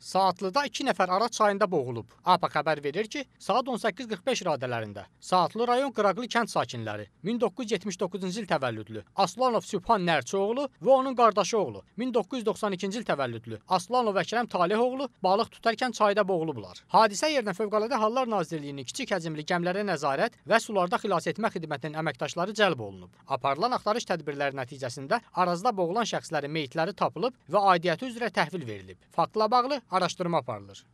Saatlıda 2 nəfər araç çayında boğulub. APA xəbər verir ki, saat 18:45 radələrində Saatlı rayon Qıraqlı kənd sakinləri 1979-cu il təvəllüdlü Aslanov Sübhan Nərçioğlu və onun qardaşı oğlu 1992-ci il təvəllüdlü Aslanov Əkrəm Taleh oğlu balıq tutarkən çayda boğulublar. Hadisə yerinə Fövqəladə Hallar Nazirliyinin kiçik həcmli gəmlərə nəzarət və sularda xilas etmə xidmətinin əməkdaşları cəlb olunub. Aparılan axtarış tədbirləri nəticəsində arazda boğulan şəxslərin meyitləri tapılıb və aidiyyəti üzrə təhvil verilib. Faktla bağlı araştırma yapılır.